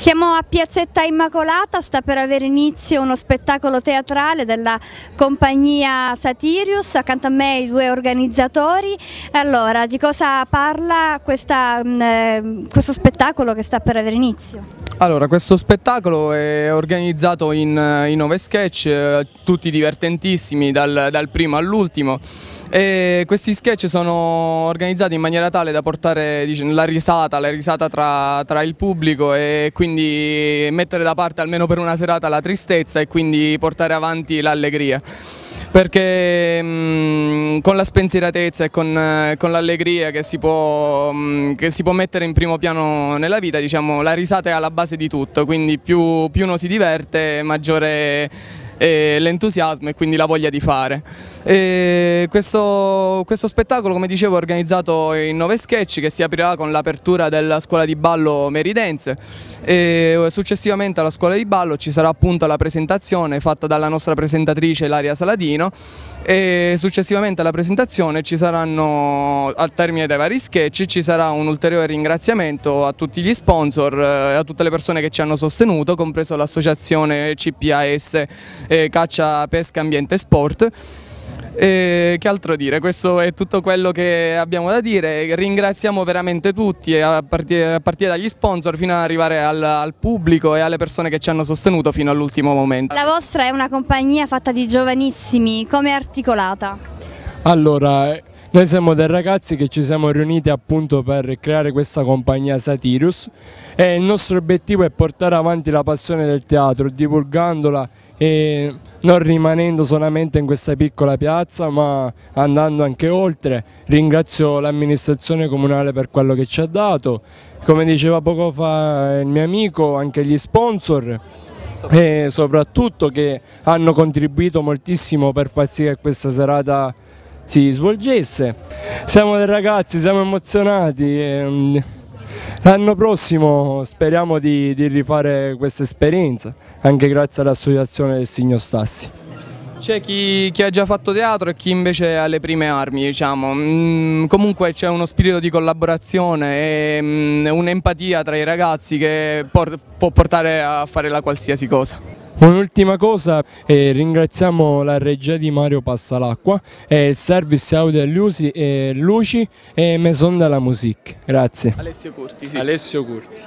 Siamo a Piazzetta Immacolata, sta per avere inizio uno spettacolo teatrale della compagnia Satirius, accanto a me i due organizzatori. Allora, di cosa parla questa, mm, eh, questo spettacolo che sta per avere inizio? Allora, questo spettacolo è organizzato in, eh, in nove sketch, eh, tutti divertentissimi dal, dal primo all'ultimo. E questi sketch sono organizzati in maniera tale da portare diciamo, la risata, la risata tra, tra, il pubblico e quindi mettere da parte almeno per una serata la tristezza e quindi portare avanti l'allegria perché mh, mm, con la spensieratezza e con, eh, con l'allegria che, mm, che, si può mettere in primo piano nella vita, diciamo, la risata è alla base di tutto, quindi più, più uno si diverte maggiore e l'entusiasmo e quindi la voglia di fare. Questo, questo, spettacolo come dicevo è organizzato in nove sketch che si aprirà con l'apertura della scuola di ballo meridense e successivamente alla scuola di ballo ci sarà appunto la presentazione fatta dalla nostra presentatrice Laria Saladino e successivamente alla presentazione ci saranno al termine dei vari sketch ci sarà un ulteriore ringraziamento a tutti gli sponsor e eh, a tutte le persone che ci hanno sostenuto compreso l'associazione CPAS eh, Caccia, Pesca, Ambiente e Sport. E che altro dire, questo è tutto quello che abbiamo da dire, ringraziamo veramente tutti a partire, a partire dagli sponsor fino ad arrivare al, al, pubblico e alle persone che ci hanno sostenuto fino all'ultimo momento. La vostra è una compagnia fatta di giovanissimi, come è articolata? Allora, noi siamo dei ragazzi che ci siamo riuniti appunto per creare questa compagnia Satirius e il nostro obiettivo è portare avanti la passione del teatro divulgandola e non rimanendo solamente in questa piccola piazza ma andando anche oltre. Ringrazio l'amministrazione comunale per quello che ci ha dato, come diceva poco fa il mio amico, anche gli sponsor e soprattutto che hanno contribuito moltissimo per far sì che questa serata si svolgesse. Siamo dei ragazzi, siamo emozionati. E, ehm, L'anno prossimo speriamo di, di rifare questa esperienza, anche grazie all'associazione del Signor Stassi. C'è chi, chi, ha già fatto teatro e chi invece ha le prime armi, diciamo. mm, comunque c'è uno spirito di collaborazione e mm, un'empatia tra i ragazzi che por può portare a fare la qualsiasi cosa. Un'ultima cosa, eh, ringraziamo la regia di Mario Passalacqua, eh, il service audio Luci, eh, Luci e Maison della Musique. Grazie. Alessio Curti. Sì. Alessio Curti.